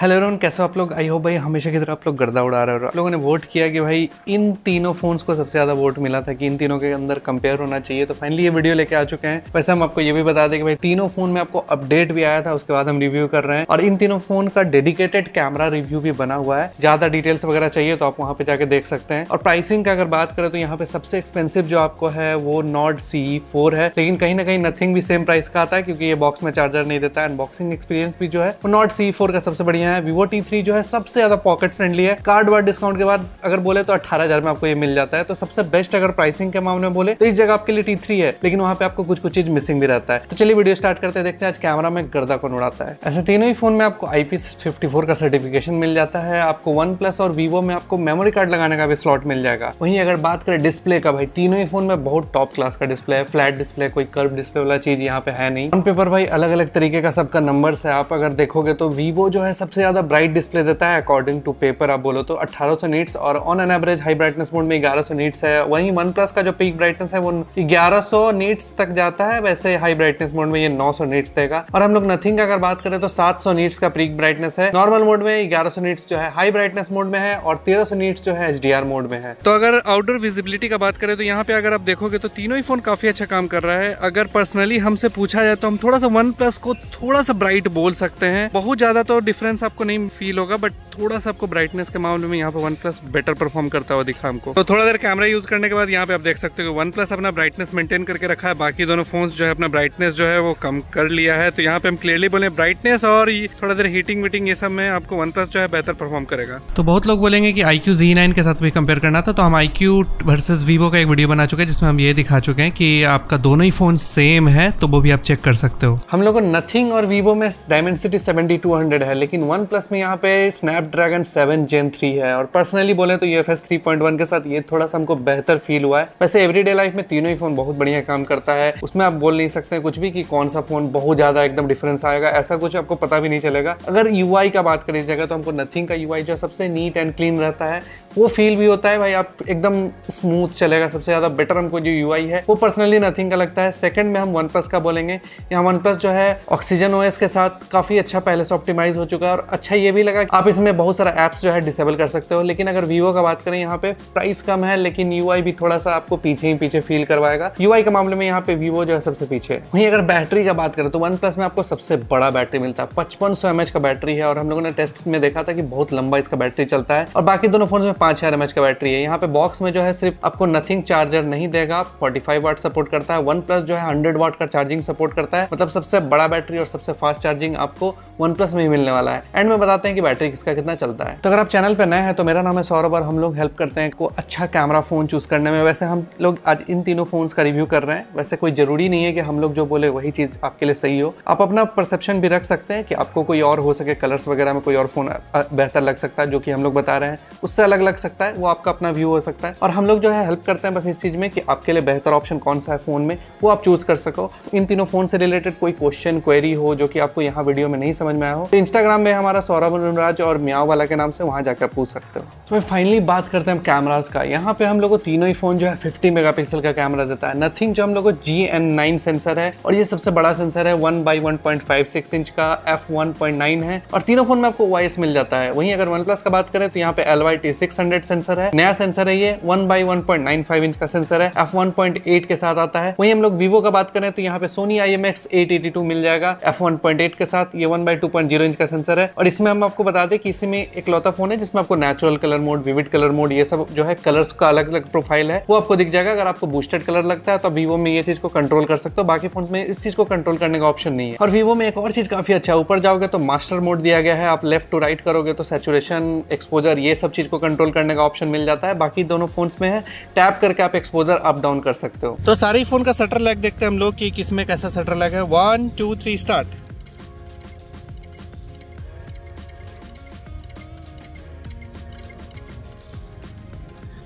hello रोन कैसे हो आप लोग आई होप भाई हमेशा की तरह आप लोग गर्दा उड़ा रहे हो आप लोगों ने वोट किया कि भाई इन तीनों फ़ोन्स को सबसे ज़्यादा वोट मिला था कि इन तीनों के अंदर कंपेयर होना चाहिए तो फाइनली ये वीडियो लेके आ चुके हैं वैसे हम आपको ये भी बता दें कि भाई तीनों फ़ोन में आपको अपडेट भी आया था उसके बाद हम रिव्यू कर रहे हैं और इन तीनों फ़ोन का डेडिकेटेड कैमरा रिव्यू भी बना हुआ है ज़्यादा डिटेल्स वगैरह चाहिए तो आप वहाँ पे जाके देख सकते हैं और प्राइसिंग का अगर बात करें तो यहाँ पे सबसे एक्सपेंसिव जो आपको है वो नॉट सी फोर है लेकिन कहीं ना कहीं नथिंग भी सेम प्राइस का आता है क्योंकि ये बॉक्स में चार्जर नहीं देता है अनबॉक्सिंग एक्सपीरियंस भी जो है वो नॉट सी फोर का सबसे बढ़िया बढ़िया है वीवो टी जो है सबसे ज़्यादा पॉकेट फ्रेंडली है कार्ड वार्ड डिस्काउंट के बाद अगर बोले तो अट्ठारह में आपको ये मिल जाता है तो सबसे बेस्ट अगर प्राइसिंग के मामले में बोले तो इस जगह आपके लिए टी है लेकिन वहाँ पे आपको कुछ कुछ चीज़ मिसिंग भी रहता है तो चलिए वीडियो स्टार्ट करते हैं देखते हैं आज कैमरा में गर्दा कौन उड़ाता है ऐसे तीनों ही फोन में आपको आई का सर्टिफिकेशन मिल जाता है आपको वन और वीवो में आपको मेमोरी कार्ड लगाने का भी स्लॉट मिल जाएगा वहीं अगर बात करें डिस्प्ले का भाई तीनों ही फोन में बहुत टॉप क्लास का डिस्प्ले है फ्लैट डिस्प्ले कोई कर्व डिस्प्ले वाला चीज यहाँ पे है नहीं पेपर भाई अलग अलग तरीके का सबका नंबर है आप अगर देखोगे तो वीवो जो है सबसे सबसे ज़्यादा ब्राइट डिस्प्ले देता है अकॉर्डिंग टू पेपर आप बोलो तो 1800 नीट्स और on an average high brightness mode में 1100 नीट्स है वहीं वन प्लस का जो पीक ब्राइटनेस है वो 1100 नीट्स तक जाता है वैसे हाई ब्राइटनेस मोड में ये 900 नीट्स देगा और हम लोग नथिंग का अगर बात करें तो सात सौ नीट्स का पीक ब्राइटनेस है नॉर्मल मोड में ग्यारह सौ नीट्स जो है हाई ब्राइटनेस मोड में है और तेरह सौ नीट्स जो है एच मोड में है तो अगर आउटडोर विजिबिलिटी का बात करें तो यहाँ पे अगर आप देखोगे तो तीनों ही फोन काफी अच्छा काम कर रहा है अगर पर्सनली हमसे पूछा जाए तो हम थोड़ा सा वन प्लस को थोड़ा सा ब्राइट बोल सकते हैं बहुत ज्यादा तो डिफरेंस आपको नहीं फील होगा बट थोड़ा सा आपको ब्राइटनेस के मामले में यहाँ पे वन प्लस बेटर परफॉर्म करता हुआ दिखा हमको तो थोड़ा देर कैमरा यूज करने के बाद यहाँ पे आप देख सकते हो वन प्लस अपना ब्राइटनेस मेंटेन करके रखा है बाकी दोनों फोन जो है अपना ब्राइटनेस जो है वो कम कर लिया है तो यहाँ पे हम क्लियरली बोले ब्राइटनेस और थोड़ा देर हीटिंग वीटिंग ये सब में आपको वन जो है बेहतर परफॉर्म करेगा तो बहुत लोग बोलेंगे की आई क्यू के साथ भी कंपेयर करना था तो हम आई क्यू वर्सेज का एक वीडियो बना चुके हैं जिसमें हम ये दिखा चुके हैं कि आपका दोनों ही फोन सेम है तो वो भी आप चेक कर सकते हो हम लोग नथिंग और वीवो में डायमेंसिटी सेवेंटी है लेकिन वन वन प्लस में यहाँ पे स्नैपड्रैगन 7 जेन थ्री है और पर्सनली बोले तो U F S three point one के साथ ये थोड़ा सा हमको बेहतर फील हुआ है वैसे एवरीडे लाइफ में तीनों ही फोन बहुत बढ़िया काम करता है उसमें आप बोल नहीं सकते कुछ भी कि कौन सा फोन बहुत ज्यादा एकदम डिफरेंस आएगा ऐसा कुछ आपको पता भी नहीं चलेगा अगर यू का बात करी जाएगा तो हमको नथिंग का यू जो सबसे नीट एंड क्लीन रहता है वो फील भी होता है भाई आप एकदम स्मूथ चलेगा सबसे ज्यादा बेटर हमको जो यू है वो पर्सनली नथिंग का लगता है सेकंड में हम वन प्लस का बोलेंगे यहाँ वन प्लस जो है ऑक्सीजन ओएस के साथ काफ़ी अच्छा पहले से ऑप्टिमाइज हो चुका है और अच्छा ये भी लगा आप इसमें बहुत सारा एप्स जो है डिसेबल कर सकते हो लेकिन अगर वीवो का बात करें यहाँ पे प्राइस कम है लेकिन यू भी थोड़ा सा आपको पीछे ही पीछे फील करवाएगा यू के मामले में यहाँ पे वीवो जो है सबसे पीछे वही अगर बैटरी का बात करें तो वन में आपको सबसे बड़ा बैटरी मिलता है पचपन सौ का बैटरी है और हम लोगों ने टेस्ट में देखा था कि बहुत लंबा इसका बैटरी चलता है और बाकी दोनों फोन में पांच हजार का बैटरी है यहाँ पे बॉक्स में जो है सिर्फ आपको नथिंग चार्जर नहीं देगा फोर्टी फाइव वाट सपोर्ट करता है वन प्लस जो है हंड्रेड वाट का चार्जिंग सपोर्ट करता है मतलब सबसे बड़ा बैटरी और सबसे फास्ट चार्जिंग आपको वन प्लस में ही मिलने वाला है एंड में बताते हैं कि बैटरी किसका कितना चलता है तो अगर आप चैनल पर नए हैं तो मेरा नाम है सौरभ और हम लोग हेल्प करते हैं को अच्छा कैमरा फ़ोन चूज़ करने में वैसे हम लोग आज इन तीनों फ़ोन्स का रिव्यू कर रहे हैं वैसे कोई ज़रूरी नहीं है कि हम लोग जो बोले वही चीज़ आपके लिए सही हो आप अपना परसेप्शन भी रख सकते हैं कि आपको कोई और हो सके कलर्स वगैरह में कोई और फ़ोन बेहतर लग सकता है जो कि हम लोग बता रहे हैं उससे अलग लग सकता है वो आपका अपना व्यू हो सकता है और हम लोग जो है हेल्प करते हैं बस इस चीज़ में कि आपके लिए बेहतर ऑप्शन कौन सा है फ़ोन में वो आप चूज़ कर सको इन तीनों फ़ोन से रिलेटेड कोई क्वेश्चन क्वेरी हो जो कि आपको यहाँ वीडियो में नहीं समझ में आया हो तो इंस्टाग्राम में हमारा सौरभ अनुराज और म्याओ वाला के नाम से वहाँ जाकर पूछ सकते हो तो फाइनली बात करते हैं हम कैमराज का यहाँ पे हम लोग तीनों ही फोन जो है 50 मेगापिक्सल का कैमरा देता है नथिंग जो हम लोग जी एन नाइन सेंसर है और ये सबसे बड़ा सेंसर है one by one point five six inch का एफ वन पॉइंट नाइन है और तीनों फोन में आपको वॉइस मिल जाता है वहीं अगर वन प्लस का बात करें तो यहाँ पे L Y T six hundred sensor है नया सेंसर है ये one by one point nine five inch का सेंसर है एफ वन पॉइंट एट के साथ आता है वहीं हम लोग वीवो का बात करें तो यहाँ पे Sony I M X eight eighty two मिल जाएगा एफ वन पॉइंट एट के साथ ये one by two point zero inch का सेंसर है है और इसमें हम आपको बता दें कि इसी में एक लौता फोन है जिसमें आपको natural colour mode vivid colour mode ये सब जो है कलर्स का अलग अलग प्रोफाइल है वो आपको दिख जाएगा अगर आपको बूस्टेड कलर लगता है तो वीवो में ये चीज को कंट्रोल कर सकते हो बाकी फोन में इस चीज को कंट्रोल करने का ऑप्शन नहीं है और वीवो में एक और चीज काफी अच्छा है ऊपर जाओगे तो मास्टर मोड दिया गया है आप लेफ्ट टू राइट करोगे तो सेचुरेशन एक्सपोजर ये सब चीज को कंट्रोल करने का ऑप्शन मिल जाता है बाकी दोनों फोन में है टैप करके आप एक्सपोजर अप डाउन कर सकते हो तो सारे फोन का सटर लैग देखते हैं हम लोग कि किसमें कैसा सटर लैग है वन टू थ्री स्टार्ट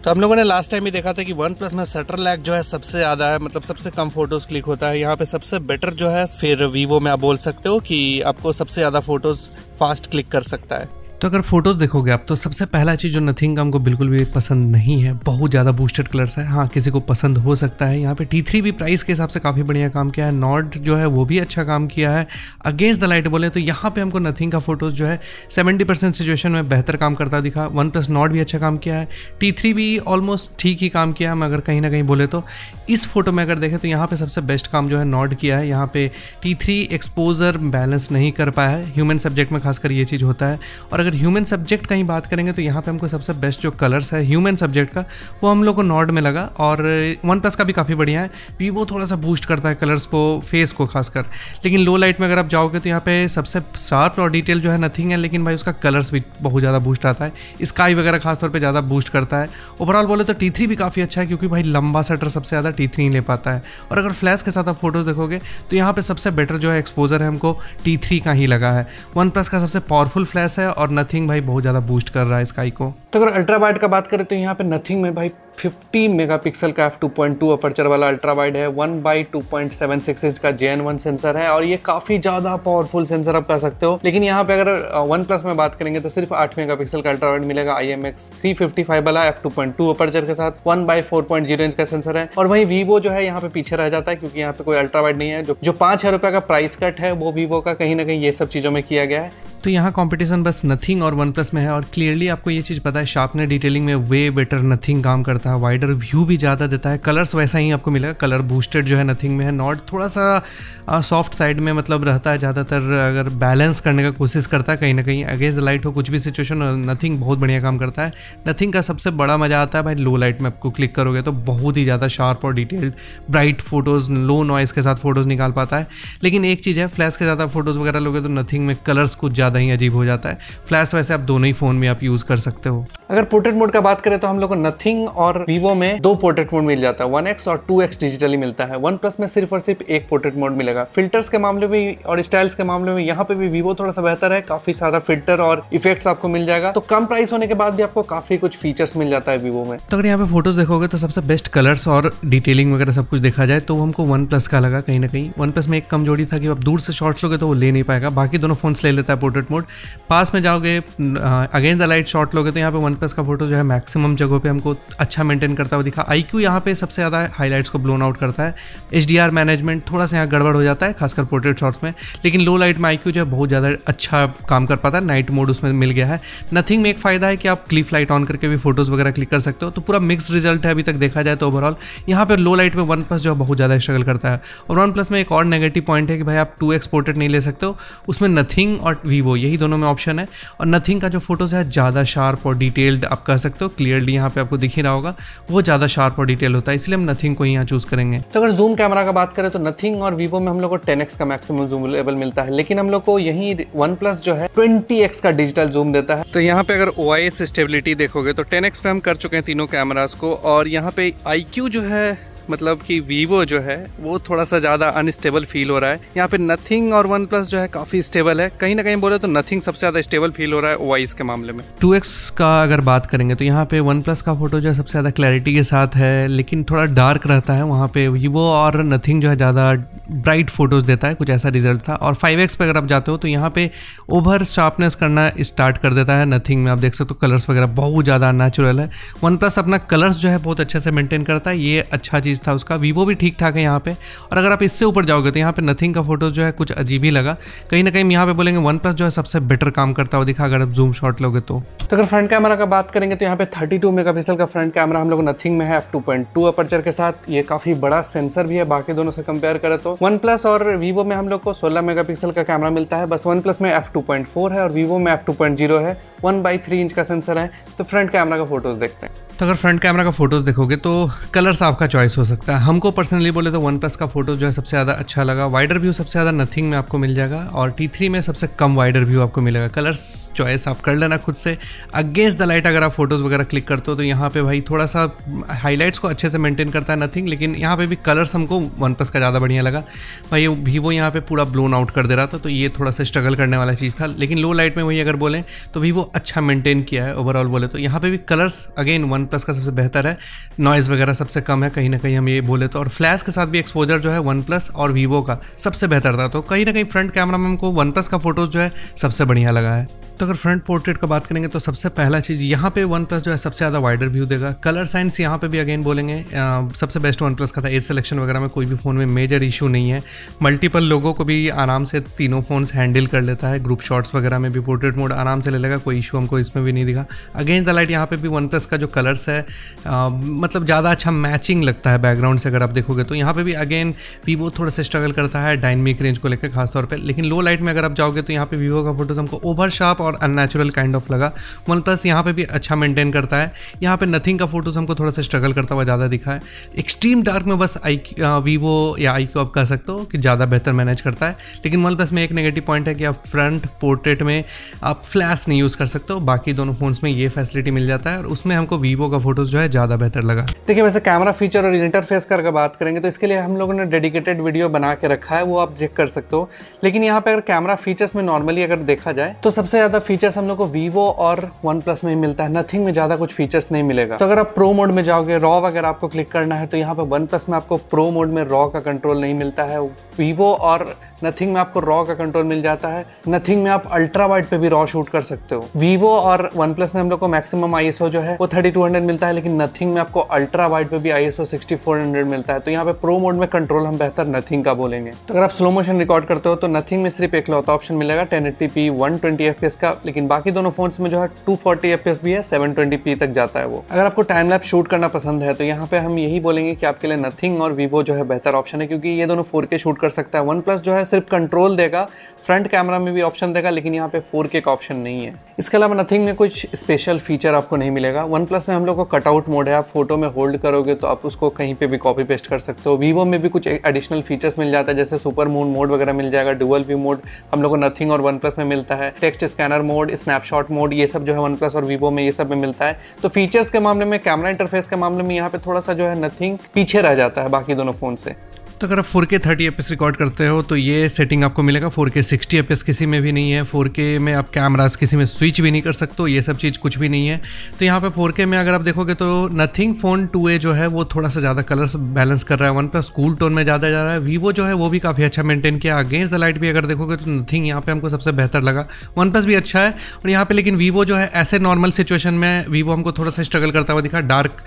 तो हम लोगों ने लास्ट टाइम भी देखा था कि वन प्लस में सटर लैग जो है सबसे ज़्यादा है मतलब सबसे कम फोटोज़ क्लिक होता है यहाँ पे सबसे बेटर जो है फिर वीवो में आप बोल सकते हो कि आपको सबसे ज़्यादा फोटोज़ फास्ट क्लिक कर सकता है तो अगर फोटोज देखोगे आप तो सबसे पहला चीज़ जो नथिंग का हमको बिल्कुल भी पसंद नहीं है बहुत ज़्यादा बूस्टेड कलर्स है हाँ किसी को पसंद हो सकता है यहाँ पे टी थ्री भी प्राइस के हिसाब से काफ़ी बढ़िया काम किया है नॉट जो है वो भी अच्छा काम किया है अगेंस्ट द लाइट बोले तो यहाँ पे हमको नथिंग का फोटोज जो है सेवेंटी परसेंट सिचुएशन में बेहतर काम करता दिखा वन प्लस नॉट भी अच्छा काम किया है टी थ्री भी ऑलमोस्ट ठीक ही काम किया है अगर कहीं ना कहीं बोले तो इस फोटो में अगर देखें तो यहाँ पर सबसे बेस्ट काम जो है नॉट किया है यहाँ पे टी एक्सपोजर बैलेंस नहीं कर पाया है ह्यूमन सब्जेक्ट में खासकर ये चीज़ होता है और अगर अगर ह्यूमन सब्जेक्ट का ही बात करेंगे तो यहाँ पे हमको सबसे बेस्ट जो कलर्स है ह्यूमन सब्जेक्ट का वो हम लोग को नॉर्ड में लगा और वन uh, प्लस का भी काफ़ी बढ़िया है वीवो थोड़ा सा बूस्ट करता है कलर्स को फेस को खासकर लेकिन लो लाइट में अगर आप जाओगे तो यहाँ पे सबसे शार्प और डिटेल जो है नथिंग है लेकिन भाई उसका कलर्स भी बहुत ज़्यादा बूस्ट आता है स्काई वगैरह खासतौर पर ज़्यादा बूस्ट करता है ओवरऑल बोले तो टी भी काफ़ी अच्छा है क्योंकि भाई लंबा सटर सबसे ज़्यादा टी नहीं ले पाता है और अगर फ्लैश के साथ आप फोटोज़ देखोगे तो यहाँ पर सबसे बेटर जो है एक्सपोजर है हमको टी का ही लगा है वन प्लस का सबसे पावरफुल फ्लैश है और नथिंग भाई बहुत ज़्यादा बूस्ट कर रहा है स्काई को तो अगर अल्ट्रा वाइड का बात करें तो यहाँ पे नथिंग में भाई 50 मेगापिक्सल का F two point two aperture वाला अल्ट्रा वाइड है one by two point seven six inch का जे एन वन सेंसर है और ये काफ़ी ज़्यादा पावरफुल सेंसर आप कह सकते हो लेकिन यहाँ पे अगर वन प्लस में बात करेंगे तो सिर्फ आठ मेगा पिक्सल का अल्ट्रा वाइड मिलेगा I M X three fifty five वाला F two point two aperture के साथ one by four point zero inch का सेंसर है और वही वीवो जो है यहाँ पे पीछे रह जाता है क्योंकि यहाँ पे कोई अल्ट्रा वाइड नहीं है जो जो पाँच हज़ार रुपये का प्राइस कट है वो वीवो का कहीं ना कहीं ये सब चीज़ों में किया गया है तो यहाँ कंपटीशन बस नथिंग और वन प्लस में है और क्लियरली आपको ये चीज़ पता है शार्पनर डिटेलिंग में वे बेटर नथिंग काम करता है वाइडर व्यू भी ज़्यादा देता है कलर्स वैसा ही आपको मिलेगा कलर बूस्टेड जो है नथिंग में है नॉट थोड़ा सा सॉफ्ट साइड में मतलब रहता है ज़्यादातर अगर बैलेंस करने का कोशिश करता है कहीं ना कहीं अगेंस्ट लाइट हो कुछ भी सिचुएशन नथिंग बहुत बढ़िया काम करता है नथिंग का सबसे बड़ा मज़ा आता है भाई लो लाइट में आपको क्लिक करोगे तो बहुत ही ज़्यादा शार्प और detailed bright photos low noise के साथ फोटोज़ निकाल पाता है लेकिन एक चीज़ है फ्लैश के ज़्यादा फोटोज़ वगैरह लोगे तो नथिंग में कलर्स कुछ ज़्यादा ज़्यादा ही अजीब हो जाता है फ्लैश वैसे आप दोनों ही फ़ोन में आप यूज़ कर सकते हो अगर पोर्ट्रेट मोड का बात करें तो हम लोग को नथिंग और वीवो में दो पोर्ट्रेट मोड मिल जाता है वन एक्स और टू एक्स डिजिटली मिलता है वन प्लस में सिर्फ और सिर्फ एक पोर्ट्रेट मोड मिलेगा फिल्टर्स के मामले में और स्टाइल्स के मामले में यहाँ पे भी वीवो थोड़ा सा बेहतर है काफ़ी सारा फिल्टर और इफेक्ट्स आपको मिल जाएगा तो कम प्राइस होने के बाद भी आपको काफ़ी कुछ फीचर्स मिल जाता है वीवो में तो अगर यहाँ पे फोटोज देखोगे तो सबसे बेस्ट कलर्स और डिटेलिंग वगैरह सब कुछ देखा जाए तो हमको वन प्लस का लगा कहीं ना कहीं वन प्लस में एक कमजोरी था कि आप दूर से शॉर्ट्स लोगे तो वो ले नहीं पाएगा बाकी दोनों फोन ले लेता है पोर्ट्रेट पोर्ट्रेट मोड पास में जाओगे अगेंस्ट द लाइट शॉट लोगे तो यहाँ पे वन प्लस का फोटो जो है मैक्सिमम जगहों पे हमको अच्छा मेंटेन करता हुआ दिखा आई क्यू यहाँ पे सबसे ज़्यादा हाईलाइट्स को ब्लोन आउट करता है एच डी आर मैनेजमेंट थोड़ा सा यहाँ गड़बड़ हो जाता है खासकर पोर्ट्रेट शॉट्स में लेकिन लो लाइट में आई क्यू जो है बहुत ज़्यादा अच्छा काम कर पाता है नाइट मोड उसमें मिल गया है नथिंग में एक फ़ायदा है कि आप क्लिफ लाइट ऑन करके भी फोटोज़ वगैरह क्लिक कर सकते हो तो पूरा मिक्स रिजल्ट है अभी तक देखा जाए तो ओवरऑल यहाँ पर लो लाइट में वन प्लस जो है बहुत ज़्यादा स्ट्रगल करता है और वन प्लस में एक और नेगेटिव पॉइंट है कि भाई आप टू एक्स पोर्ट्रेट नहीं ले सकते हो उसमें नथिंग और वीवो वो यही दोनों में ऑप्शन है और नथिंग का जो फोटोज़ है ज़्यादा शार्प और डिटेल्ड आप कह सकते हो क्लियरली यहाँ पे आपको दिख ही रहा होगा वो ज़्यादा शार्प और डिटेल होता है इसलिए हम नथिंग को ही यहाँ चूज़ करेंगे तो अगर जूम कैमरा का बात करें तो नथिंग और वीवो में हम लोग को टेन का मैक्सिमम जूम अवेलेबल मिलता है लेकिन हम लोग को यही वन जो है ट्वेंटी का डिजिटल जूम देता है तो यहाँ पे अगर ओ स्टेबिलिटी देखोगे तो टेन पे हम कर चुके हैं तीनों कैमराज को और यहाँ पे आई जो है मतलब कि वीवो जो है वो थोड़ा सा ज़्यादा अनस्टेबल फील हो रहा है यहाँ पे नथिंग और वन प्लस जो है काफ़ी स्टेबल है कहीं ना कहीं बोले तो नथिंग सबसे ज़्यादा स्टेबल फील हो रहा है ओ के मामले में टू का अगर बात करेंगे तो यहाँ पे वन प्लस का फोटो जो है सबसे ज़्यादा क्लैरिटी के साथ है लेकिन थोड़ा डार्क रहता है वहाँ पे वीवो और नथिंग जो है ज़्यादा ब्राइट फोटोज़ देता है कुछ ऐसा रिजल्ट था और फाइव एक्स पर अगर आप जाते हो तो यहाँ पे ओवर शार्पनेस करना स्टार्ट कर देता है नथिंग में आप देख सकते हो कलर्स वगैरह बहुत ज़्यादा नेचुरल है वन प्लस अपना कलर्स जो है बहुत अच्छे से मेंटेन करता है ये अच्छा चीज़ चीज़ था उसका वीवो भी ठीक ठाक है यहाँ पे और अगर आप इससे ऊपर जाओगे तो यहाँ पे नथिंग का फोटो जो है कुछ अजीब ही लगा कहीं ना कहीं यहाँ पे बोलेंगे वन प्लस जो है सबसे बेटर काम करता हुआ दिखा अगर आप जूम शॉट लोगे तो तो अगर फ्रंट कैमरा का बात करेंगे तो यहाँ पे थर्टी टू का फ्रंट कैमरा हम लोग नथिंग में है अप टू पॉइंट के साथ ये काफ़ी बड़ा सेंसर भी है बाकी दोनों से कंपेयर करें तो वन प्लस और वीवो में हम लोग को सोलह मेगा का कैमरा मिलता है बस वन प्लस में एफ टू है और वीवो में एफ टू है वन बाई थ्री इंच का सेंसर है तो फ्रंट कैमरा का फोटोज़ देखते हैं तो अगर फ्रंट कैमरा का फोटोज़ देखोगे तो कलर्स आपका चॉइस हो सकता है हमको पर्सनली बोले तो वन प्लस का फोटो जो है सबसे ज़्यादा अच्छा लगा वाइडर व्यू सबसे ज़्यादा नथिंग में आपको मिल जाएगा और टी थ्री में सबसे कम वाइडर व्यू आपको मिलेगा कलर्स चॉइस आप कर लेना खुद से अगेंस्ट द लाइट अगर आप फोटोज़ वगैरह क्लिक करते हो तो यहाँ पे भाई थोड़ा सा हाईलाइट्स को अच्छे से मेंटेन करता है नथिंग लेकिन यहाँ पे भी कलर्स हमको वन प्लस का ज़्यादा बढ़िया लगा भाई वीवो यहाँ पे पूरा ब्लोन आउट कर दे रहा था तो ये थोड़ा सा स्ट्रगल करने वाला चीज़ था लेकिन लो लाइट में वही अगर बोलें तो वीवो अच्छा मेंटेन किया है ओवरऑल बोले तो यहाँ पे भी कलर्स अगेन वन प्लस का सबसे बेहतर है नॉइज़ वगैरह सबसे कम है कहीं ना कहीं हम ये बोले तो और फ्लैश के साथ भी एक्सपोजर जो है वन प्लस और वीवो का सबसे बेहतर था तो कहीं ना कहीं फ्रंट कैमरा में हमको वन प्लस का फोटोज जो है सबसे बढ़िया लगा है तो अगर फ्रंट पोर्ट्रेट का बात करेंगे तो सबसे पहला चीज़ यहाँ पे वन प्लस जो है सबसे ज़्यादा वाइडर व्यू देगा कलर साइंस यहाँ पे भी अगेन बोलेंगे आ, सबसे बेस्ट वन प्लस का था एज सेलेक्शन वगैरह में कोई भी फ़ोन में मेजर इशू नहीं है मल्टीपल लोगों को भी आराम से तीनों फोन हैंडल कर लेता है ग्रुप शॉट्स वगैरह में भी पोर्ट्रेट मोड आराम से ले लेगा कोई इशू हमको इसमें भी नहीं दिखा अगेन द लाइट यहाँ पर भी वन प्लस का जो कलर्स है आ, मतलब ज़्यादा अच्छा मैचिंग लगता है बैकग्राउंड से अगर आप देखोगे तो यहाँ पर भी अगेन वीवो थोड़ा सा स्ट्रगल करता है डायनमिक रेंज को लेकर खासतौर पर लेकिन लो लाइट में अगर आप जाओगे तो यहाँ पर वीवो का फोटोज़ हमको ओवर शार्प और और अननेचुरल काइंड ऑफ लगा वन प्लस यहाँ पर भी अच्छा मेंटेन करता है यहाँ पर नथिंग का फोटोज़ हमको थोड़ा सा स्ट्रगल करता हुआ ज़्यादा दिखा है एक्सट्रीम डार्क में बस आई वीवो या आई आप कह सकते हो कि ज़्यादा बेहतर मैनेज करता है लेकिन वन प्लस में एक नेगेटिव पॉइंट है कि आप फ्रंट पोर्ट्रेट में आप फ्लैश नहीं यूज़ कर सकते हो बाकी दोनों फ़ोन्स में ये फैसिलिटी मिल जाता है और उसमें हमको वीवो का फोटोज़ जो है ज़्यादा बेहतर लगा देखिए वैसे कैमरा फीचर और इंटरफेस कर बात करेंगे तो इसके लिए हम लोगों ने डेडिकेटेड वीडियो बना के रखा है वो आप चेक कर सकते हो लेकिन यहाँ पर अगर कैमरा फीचर्स में नॉर्मली अगर देखा जाए तो सबसे ज़्यादा ज़्यादा फीचर्स हम लोग को वीवो और वन प्लस में ही मिलता है नथिंग में ज़्यादा कुछ फीचर्स नहीं मिलेगा तो अगर आप प्रो मोड में जाओगे रॉ अगर आपको क्लिक करना है तो यहाँ पर वन प्लस में आपको प्रो मोड में रॉ का कंट्रोल नहीं मिलता है वीवो और नथिंग में आपको रॉ का कंट्रोल मिल जाता है नथिंग में आप अल्ट्रा वाइट पे भी रॉ शूट कर सकते हो वीवो और वन प्लस में हम लोग को मैक्सिमम आई जो है वो 3200 मिलता है लेकिन नथिंग में आपको अल्ट्रा वाइट पे भी आई एस मिलता है तो यहाँ पे प्रो मोड में कंट्रोल हम बेहतर नथिंग का बोलेंगे तो अगर आप स्लो मोशन रिकॉर्ड करते हो तो नथिंग में सिर्फ एक लौता ऑप्शन मिलेगा ten eighty p one twenty F P का लेकिन बाकी दोनों फोन्स में जो है 240 फोर्टी भी है 720p तक जाता है वो अगर आपको टाइम लैप शूट करना पसंद है तो यहाँ पे हम यही बोलेंगे कि आपके लिए नथिंग और वीवो जो है बेहतर ऑप्शन है क्योंकि ये दोनों फोर शूट कर सकता है वन जो है सिर्फ कंट्रोल देगा फ्रंट कैमरा में भी ऑप्शन देगा लेकिन यहाँ पे फोर का ऑप्शन नहीं है इसके अलावा नथिंग में कुछ स्पेशल फीचर आपको नहीं मिलेगा वन प्लस में हम लोग को कटआउट मोड है आप फोटो में होल्ड करोगे तो आप उसको कहीं पे भी कॉपी पेस्ट कर सकते हो वीवो में भी कुछ एडिशनल फीचर्स मिल जाता है जैसे सुपर मून मोड वगैरह मिल जाएगा डुअल व्यू मोड हम लोग को नथिंग और वन प्लस में मिलता है text scanner scanner mode snapshot mode ये सब जो है वन प्लस और वीवो में ये सब में मिलता है तो फीचर्स के मामले में कैमरा इंटरफेस के मामले में यहाँ पे थोड़ा सा जो है नथिंग पीछे रह जाता है बाकी दोनों फ़ोन से तो अगर आप फोर के थर्टी एफ रिकॉर्ड करते हो तो ये सेटिंग आपको मिलेगा फोर के सिक्सटी एफ किसी में भी नहीं है फोर के में आप कैमराज किसी में स्विच भी नहीं कर सकते ये सब चीज़ कुछ भी नहीं है तो यहाँ पे फोर के में अगर आप देखोगे तो नथिंग फ़ोन टू ए जो है वो थोड़ा सा ज़्यादा कलर्स बैलेंस कर रहा है वन प्लस कूल टोन में ज़्यादा जा रहा है वीवो जो है वो भी काफ़ी अच्छा मेंटेन किया अगेंस्ट द लाइट भी अगर देखोगे तो नथिंग यहाँ पर हमको सबसे बेहतर लगा वन प्लस भी अच्छा है और यहाँ पे लेकिन वीवो जो है ऐसे नॉर्मल सिचुएशन में वीवो हमको थोड़ा सा स्ट्रगल करता हुआ दिखा डार्क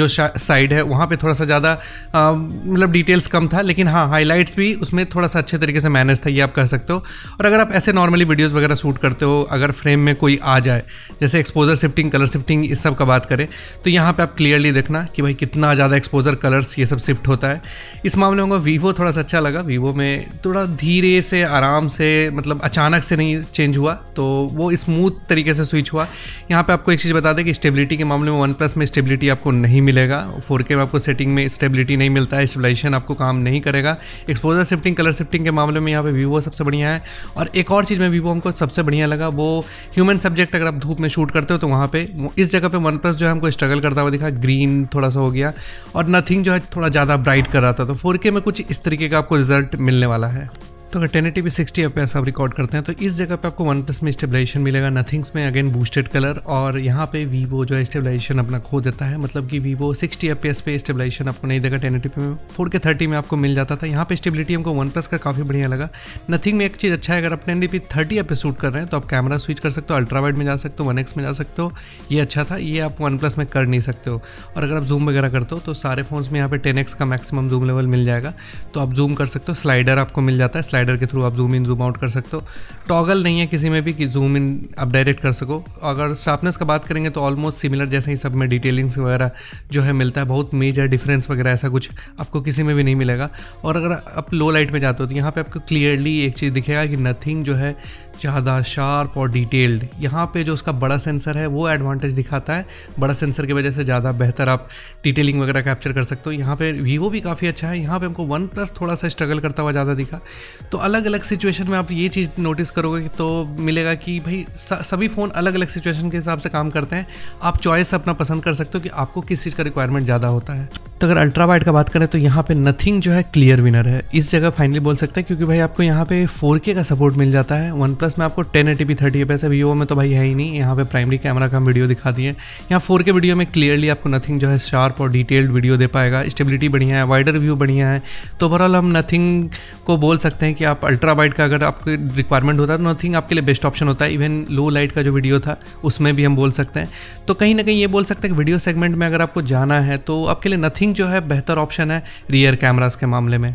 जो साइड है वहाँ पर थोड़ा सा ज़्यादा मतलब डिटेल्स कम था था लेकिन हाँ हाईलाइट्स भी उसमें थोड़ा सा अच्छे तरीके से मैनेज था ये आप कह सकते हो और अगर आप ऐसे नॉर्मली वीडियोस वगैरह शूट करते हो अगर फ्रेम में कोई आ जाए जैसे एक्सपोजर शिफ्टिंग कलर शिफ्टिंग इस सब का बात करें तो यहाँ पर आप क्लियरली देखना कि भाई कितना ज़्यादा एक्सपोजर कलर्स ये सब शिफ्ट होता है इस मामले में वीवो थोड़ा सा अच्छा लगा वीवो में थोड़ा धीरे से आराम से मतलब अचानक से नहीं चेंज हुआ तो वो स्मूथ तरीके से स्विच हुआ यहाँ पर आपको एक चीज़ बता दें कि स्टेबिलिटी के मामले में वन प्लस में स्टेबिलिटी आपको नहीं मिलेगा फोर में आपको सेटिंग में स्टेबिलिटी नहीं मिलता है स्टेबलाइजेशन आपको काम नहीं नहीं करेगा एक्सपोजर शिफ्टिंग कलर शिफ्टिंग के मामले में यहाँ पे वीवो सबसे बढ़िया है और एक और चीज़ में वीवो हमको सबसे बढ़िया लगा वो ह्यूमन सब्जेक्ट अगर आप धूप में शूट करते हो तो वहाँ पे इस जगह पर वन प्लस जो है हमको स्ट्रगल करता हुआ दिखा ग्रीन थोड़ा सा हो गया और नथिंग जो है थोड़ा ज़्यादा ब्राइट कर रहा था तो फोर में कुछ इस तरीके का आपको रिजल्ट मिलने वाला है तो अगर टेन 1080p 60 fps आप रिकॉर्ड करते हैं तो इस जगह पे आपको वन प्लस में स्टेबलाइजेशन मिलेगा नथिंग्स में अगेन बूस्टेड कलर और यहाँ पे वीवो जो है स्टेबलाइजेशन अपना खो देता है मतलब कि वीवो सिक्सटी एफ पे स्टेबलाइजेशन आपको नहीं देगा टेन 1080p में फोर के थर्टी में आपको मिल जाता था यहाँ पे स्टेबिलिटी हमको वन प्लस का काफ़ी बढ़िया लगा नथिंग में एक चीज़ अच्छा है अगर आप टेन डी थर्टी पे शूट कर रहे हैं तो आप कैमरा स्विच कर सकते हो अल्ट्रा वाइड में जा सकते हो वन में जा सकते हो ये अच्छा था ये आप वन प्लस में कर नहीं सकते हो और अगर आप जूम वगैरह करते हो तो सारे फ़ोन्स में यहाँ पे टेन का मैक्सिमम जूम लेवल मिल जाएगा तो आप जूम कर सकते हो स्लाइडर आपको मिल जाता है स्लाइडर के थ्रू आप जूम इन जूम आउट कर सकते हो टॉगल नहीं है किसी में भी कि जूम इन आप डायरेक्ट कर सको अगर शार्पनेस का बात करेंगे तो ऑलमोस्ट सिमिलर जैसे ही सब में डिटेलिंग्स वगैरह जो है मिलता है बहुत मेजर डिफरेंस वगैरह ऐसा कुछ आपको किसी में भी नहीं मिलेगा और अगर आप लो लाइट में जाते हो तो यहाँ पर आपको क्लियरली एक चीज़ दिखेगा कि नथिंग जो है ज़्यादा शार्प और डिटेल्ड यहाँ पे जो उसका बड़ा सेंसर है वो एडवांटेज दिखाता है बड़ा सेंसर की वजह से ज़्यादा बेहतर आप डिटेलिंग वगैरह कैप्चर कर सकते हो यहाँ पे वीवो भी काफ़ी अच्छा है यहाँ पे हमको वन प्लस थोड़ा सा स्ट्रगल करता हुआ ज़्यादा दिखा तो अलग अलग सिचुएशन में आप ये चीज़ नोटिस करोगे तो मिलेगा कि भाई सभी फ़ोन अलग अलग सिचुएशन के हिसाब से काम करते हैं आप चॉइस अपना पसंद कर सकते हो कि आपको किस चीज़ का रिक्वायरमेंट ज़्यादा होता है तो अगर अल्ट्रा वाइड का बात करें तो यहाँ पे नथिंग जो है क्लियर विनर है इस जगह फाइनली बोल सकते हैं क्योंकि भाई आपको यहाँ पे फोर का सपोर्ट मिल जाता है वन प्लस में आपको ten eighty p thirty F Vivo में तो भाई है ही नहीं यहाँ पे प्राइमरी कैमरा का वीडियो दिखा दिए यहाँ फोर के वीडियो में क्लियरली आपको नथिंग जो है शार्प और डिटेल्ड वीडियो दे पाएगा स्टेबिलिटी बढ़िया है वाइडर व्यू बढ़िया है तो ओवरऑल हम नथिंग को बोल सकते हैं कि आप अल्ट्रा वाइड का अगर आपको रिक्वायरमेंट होता है तो नथिंग आपके लिए बेस्ट ऑप्शन होता है इवन लो लाइट का जो वीडियो था उसमें भी हम बोल सकते हैं तो कहीं ना कहीं ये बोल सकते हैं कि वीडियो सेगमेंट में अगर आपको जाना है तो आपके लिए नथिंग जो है बेहतर ऑप्शन है रियर कैमराज के मामले में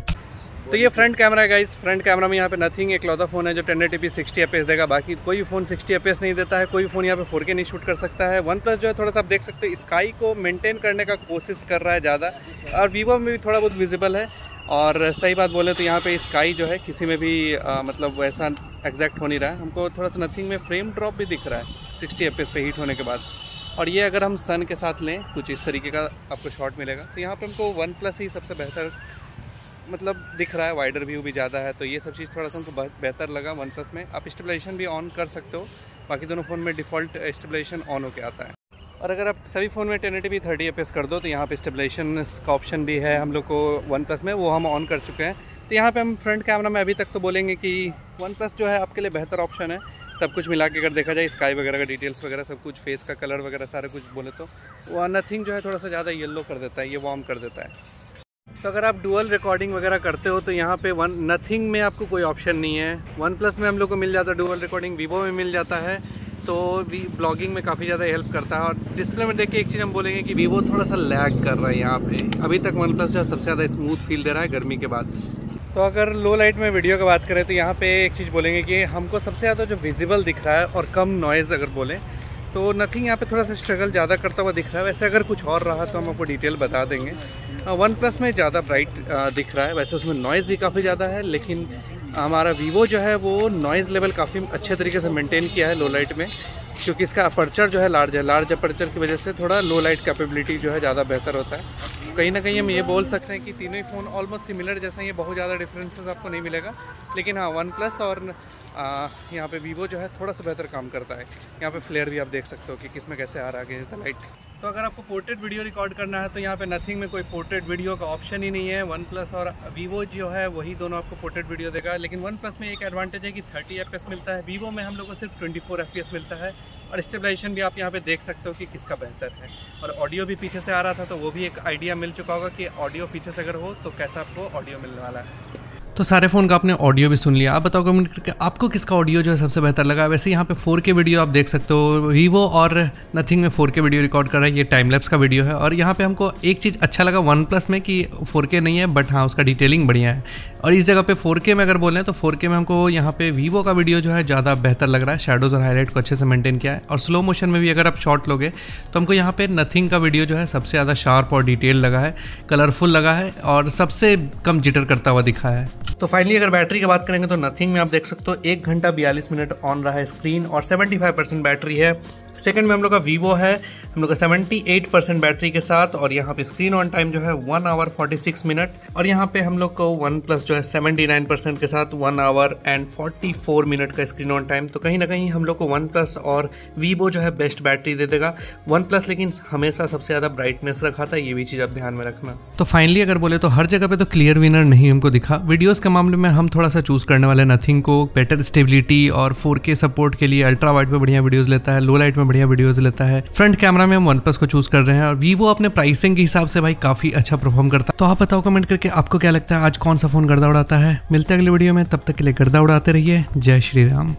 तो ये फ्रंट कैमरा है गाइस फ्रंट कैमरा में यहाँ पे नथिंग एक लौदा फोन है जो ten eighty p sixty F देगा बाकी कोई भी फ़ोन सिक्सटी एफ नहीं देता है कोई फ़ोन यहाँ पे फोर के नहीं शूट कर सकता है वन प्लस जो है थोड़ा सा आप देख सकते हो स्काई को मेंटेन करने का कोशिश कर रहा है ज़्यादा और वीवो में भी थोड़ा बहुत विजिबल है और सही बात बोले तो यहाँ पे स्काई जो है किसी में भी आ, मतलब वैसा एग्जैक्ट हो नहीं रहा है हमको थोड़ा सा नथिंग में फ्रेम ड्रॉप भी दिख रहा है सिक्सटी एफ पे हीट होने के बाद और ये अगर हम सन के साथ लें कुछ इस तरीके का आपको शॉट मिलेगा तो यहाँ पर हमको वन प्लस ही सबसे बेहतर मतलब दिख रहा है वाइडर व्यू भी ज़्यादा है तो ये सब चीज़ थोड़ा सा हमको बेहतर लगा वन प्लस में आप स्टेबलाइजेशन भी ऑन कर सकते हो बाकी दोनों फ़ोन में डिफ़ॉल्ट स्टेबलाइजेशन ऑन होकर आता है और अगर आप सभी फ़ोन में टेन एटी थर्टी एफ कर दो तो यहाँ पे स्टेबलाइजेशन का ऑप्शन भी है हम लोग को वन प्लस में वो हम ऑन कर चुके हैं तो यहाँ पे हम फ्रंट कैमरा में अभी तक तो बोलेंगे कि वन प्लस जो है आपके लिए बेहतर ऑप्शन है सब कुछ मिला के अगर देखा जाए स्काई वगैरह का डिटेल्स वगैरह सब कुछ फेस का कलर वगैरह सारा कुछ बोले तो वो नथिंग जो है थोड़ा सा ज़्यादा येल्लो कर देता है ये वार्म कर देता है तो अगर आप डुअल रिकॉर्डिंग वगैरह करते हो तो यहाँ पे वन नथिंग में आपको कोई ऑप्शन नहीं है वन प्लस में हम लोग को मिल जाता है डुअल रिकॉर्डिंग वीवो में मिल जाता है तो भी ब्लॉगिंग में काफ़ी ज़्यादा हेल्प करता है और डिस्प्ले में देख के एक चीज़ हम बोलेंगे कि वीवो थोड़ा सा लैग कर रहा है यहाँ पे अभी तक वन प्लस जो है सबसे ज़्यादा स्मूथ फील दे रहा है गर्मी के बाद तो अगर लो लाइट में वीडियो की बात करें तो यहाँ पे एक चीज़ बोलेंगे कि हमको सबसे ज़्यादा जो विजिबल दिख रहा है और कम नॉइज़ अगर बोलें तो नथिंग यहाँ पे थोड़ा सा स्ट्रगल ज़्यादा करता हुआ दिख रहा है वैसे अगर कुछ और रहा तो हम आपको डिटेल बता देंगे वन प्लस में ज़्यादा ब्राइट दिख रहा है वैसे उसमें नॉइज़ भी काफ़ी ज़्यादा है लेकिन हमारा वीवो जो है वो नॉइज़ लेवल काफ़ी अच्छे तरीके से मेंटेन किया है लो लाइट में क्योंकि इसका अपर्चर जो है लार्ज है लार्ज अपर्चर की वजह से थोड़ा लो लाइट कैपेबिलिटी जो है ज़्यादा बेहतर होता है कहीं ना कहीं हम ये बोल सकते हैं कि तीनों ही फ़ोन ऑलमोस्ट सिमिलर जैसा ये बहुत ज़्यादा डिफरेंसेस आपको नहीं मिलेगा लेकिन हाँ वन प्लस और यहाँ पे वीवो जो है थोड़ा सा बेहतर काम करता है यहाँ पे फ्लेयर भी आप देख सकते हो कि किस में कैसे आ रहा है इज़ द लाइट तो अगर आपको पोर्ट्रेट वीडियो रिकॉर्ड करना है तो यहाँ पे नथिंग में कोई पोर्ट्रेट वीडियो का ऑप्शन ही नहीं है वन प्लस और वीवो जो है वही दोनों आपको पोर्ट्रेट वीडियो देगा लेकिन वन प्लस में एक एडवांटेज है कि 30 एफ मिलता है वीवो में हम लोग को सिर्फ 24 एफ मिलता है और स्टेबलाइजेशन भी आप यहाँ पे देख सकते हो कि किसका बेहतर है और ऑडियो भी पीछे से आ रहा था तो वो भी एक आइडिया मिल चुका होगा कि ऑडियो पीछे से अगर हो तो कैसा आपको ऑडियो मिलने वाला है तो सारे फ़ोन का आपने ऑडियो भी सुन लिया आप बताओ कमेंट करके आपको किसका ऑडियो जो है सबसे बेहतर लगा वैसे यहाँ पे 4K वीडियो आप देख सकते हो वीवो और नथिंग में 4K वीडियो रिकॉर्ड कर रहा है ये टाइम लैप्स का वीडियो है और यहाँ पे हमको एक चीज़ अच्छा लगा वन प्लस में कि 4K नहीं है बट हाँ उसका डिटेलिंग बढ़िया है और इस जगह पे के में अगर बोलें तो के में हमको यहाँ पे वीवो का वीडियो जो है ज़्यादा बेहतर लग रहा है शेडोज़ और हाईलाइट को अच्छे से मेनटेन किया है और स्लो मोशन में भी अगर आप शॉट लोगे तो हमको यहाँ पे नथिंग का वीडियो जो है सबसे ज़्यादा शार्प और डिटेल लगा है कलरफुल लगा है और सबसे कम जिटर करता हुआ दिखा है तो फाइनली अगर बैटरी की बात करेंगे तो नथिंग में आप देख सकते हो एक घंटा बयालीस मिनट ऑन रहा है स्क्रीन और फाइव परसेंट बैटरी है सेकेंड में हम लोग का वीवो है हम लोग का एट परसेंट बैटरी के साथ और यहाँ पे स्क्रीन ऑन टाइम जो है वन आवर सिक्स मिनट और यहाँ पे हम लोग को वन प्लस जो है सेवेंटी नाइन परसेंट के साथ one hour and four minute का स्क्रीन ऑन टाइम तो कहीं ना कहीं हम लोग को वन प्लस और वीवो जो है बेस्ट बैटरी दे देगा वन प्लस लेकिन हमेशा सबसे ज़्यादा ब्राइटनेस रखा था ये भी चीज़ आप ध्यान में रखना तो फाइनली अगर बोले तो हर जगह पे तो क्लियर विनर नहीं हमको दिखा वीडियोज के मामले में हम थोड़ा सा चूज करने वाले नथिंग को बेटर स्टेबिलिटी और फोर सपोर्ट के लिए अल्ट्रा वाइट पर बढ़िया वीडियोज़ लेता है लो लाइट में में बढ़िया वीडियोज लेता है फ्रंट कैमरा में हम वन को चूज कर रहे हैं और वीवो अपने प्राइसिंग के हिसाब से भाई काफी अच्छा परफॉर्म करता है तो आप बताओ कमेंट करके आपको क्या लगता है आज कौन सा फोन गर्दा उड़ाता है मिलते अगले वीडियो में तब तक के लिए गर्दा उड़ाते रहिए जय श्री राम